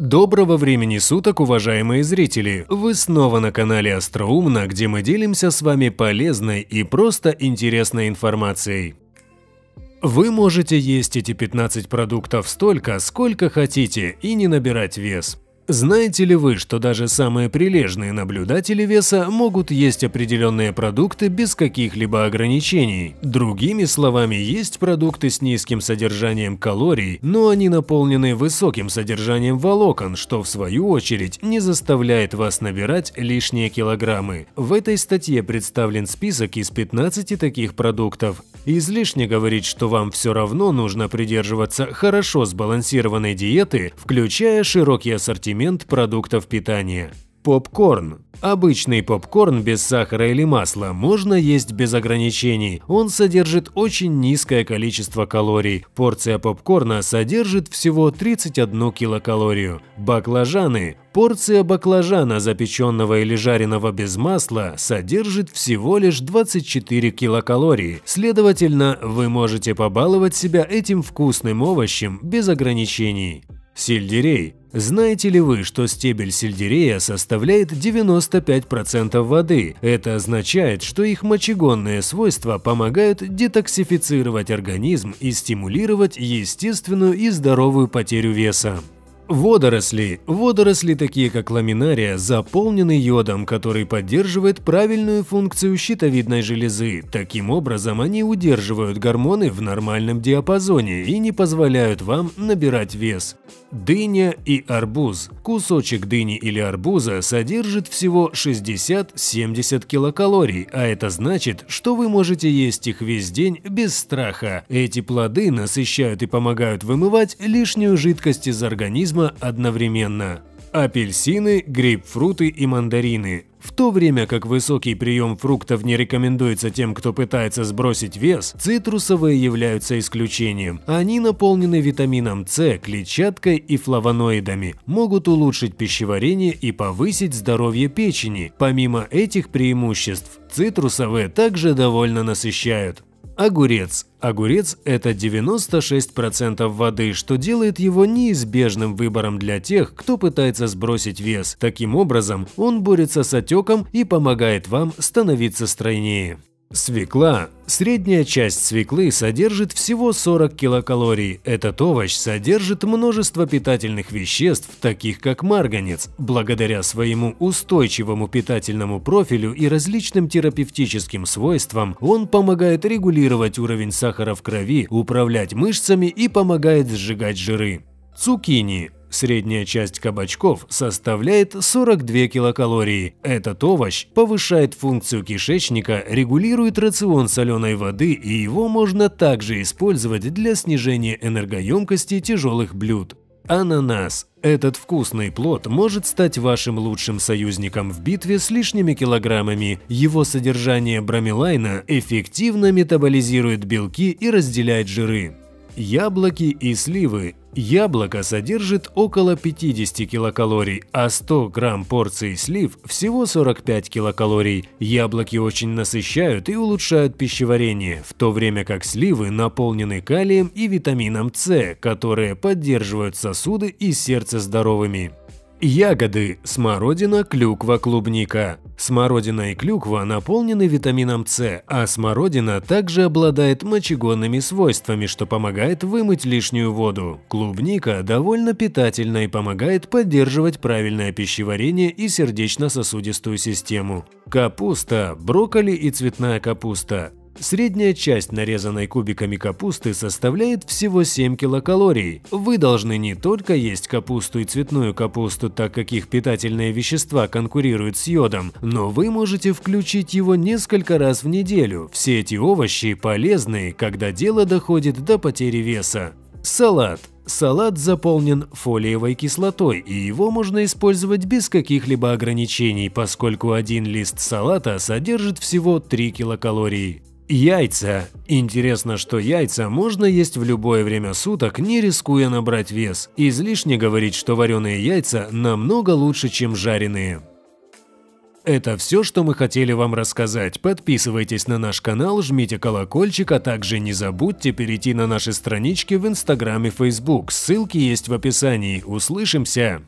Доброго времени суток, уважаемые зрители! Вы снова на канале Остроумно, где мы делимся с вами полезной и просто интересной информацией. Вы можете есть эти 15 продуктов столько, сколько хотите и не набирать вес. Знаете ли вы, что даже самые прилежные наблюдатели веса могут есть определенные продукты без каких-либо ограничений? Другими словами, есть продукты с низким содержанием калорий, но они наполнены высоким содержанием волокон, что в свою очередь не заставляет вас набирать лишние килограммы. В этой статье представлен список из 15 таких продуктов. Излишне говорить, что вам все равно нужно придерживаться хорошо сбалансированной диеты, включая широкий ассортимент продуктов питания. Попкорн. Обычный попкорн без сахара или масла можно есть без ограничений. Он содержит очень низкое количество калорий. Порция попкорна содержит всего 31 килокалорию. Баклажаны. Порция баклажана, запеченного или жареного без масла, содержит всего лишь 24 килокалории. Следовательно, вы можете побаловать себя этим вкусным овощем без ограничений. Сельдерей. Знаете ли вы, что стебель сельдерея составляет 95% воды? Это означает, что их мочегонные свойства помогают детоксифицировать организм и стимулировать естественную и здоровую потерю веса. Водоросли. Водоросли, такие как ламинария, заполнены йодом, который поддерживает правильную функцию щитовидной железы. Таким образом, они удерживают гормоны в нормальном диапазоне и не позволяют вам набирать вес. Дыня и арбуз. Кусочек дыни или арбуза содержит всего 60-70 килокалорий, а это значит, что вы можете есть их весь день без страха. Эти плоды насыщают и помогают вымывать лишнюю жидкость из организма доступно одновременно. Апельсины, грейпфруты и мандарины. В то время как высокий прием фруктов не рекомендуется тем, кто пытается сбросить вес, цитрусовые являются исключением. Они наполнены витамином С, клетчаткой и флавоноидами, могут улучшить пищеварение и повысить здоровье печени. Помимо этих преимуществ, цитрусовые также довольно насыщают. Огурец. Огурец – это 96% воды, что делает его неизбежным выбором для тех, кто пытается сбросить вес. Таким образом, он борется с отеком и помогает вам становиться стройнее. Свекла. Средняя часть свеклы содержит всего 40 килокалорий. Этот овощ содержит множество питательных веществ, таких как марганец. Благодаря своему устойчивому питательному профилю и различным терапевтическим свойствам, он помогает регулировать уровень сахара в крови, управлять мышцами и помогает сжигать жиры. Цукини Средняя часть кабачков составляет 42 килокалории. Этот овощ повышает функцию кишечника, регулирует рацион соленой воды и его можно также использовать для снижения энергоемкости тяжелых блюд. Ананас. Этот вкусный плод может стать вашим лучшим союзником в битве с лишними килограммами. Его содержание бромелайна эффективно метаболизирует белки и разделяет жиры. Яблоки и сливы. Яблоко содержит около 50 килокалорий, а 100 грамм порции слив всего 45 килокалорий. Яблоки очень насыщают и улучшают пищеварение, в то время как сливы наполнены калием и витамином С, которые поддерживают сосуды и сердце здоровыми. Ягоды – смородина, клюква, клубника. Смородина и клюква наполнены витамином С, а смородина также обладает мочегонными свойствами, что помогает вымыть лишнюю воду. Клубника довольно питательна и помогает поддерживать правильное пищеварение и сердечно-сосудистую систему. Капуста, брокколи и цветная капуста Средняя часть нарезанной кубиками капусты составляет всего 7 килокалорий. Вы должны не только есть капусту и цветную капусту, так как их питательные вещества конкурируют с йодом, но вы можете включить его несколько раз в неделю. Все эти овощи полезны, когда дело доходит до потери веса. Салат. Салат заполнен фолиевой кислотой, и его можно использовать без каких-либо ограничений, поскольку один лист салата содержит всего 3 килокалории. Яйца. Интересно, что яйца можно есть в любое время суток, не рискуя набрать вес. Излишне говорить, что вареные яйца намного лучше, чем жареные. Это все, что мы хотели вам рассказать. Подписывайтесь на наш канал, жмите колокольчик, а также не забудьте перейти на наши странички в Инстаграм и Фейсбук. Ссылки есть в описании. Услышимся!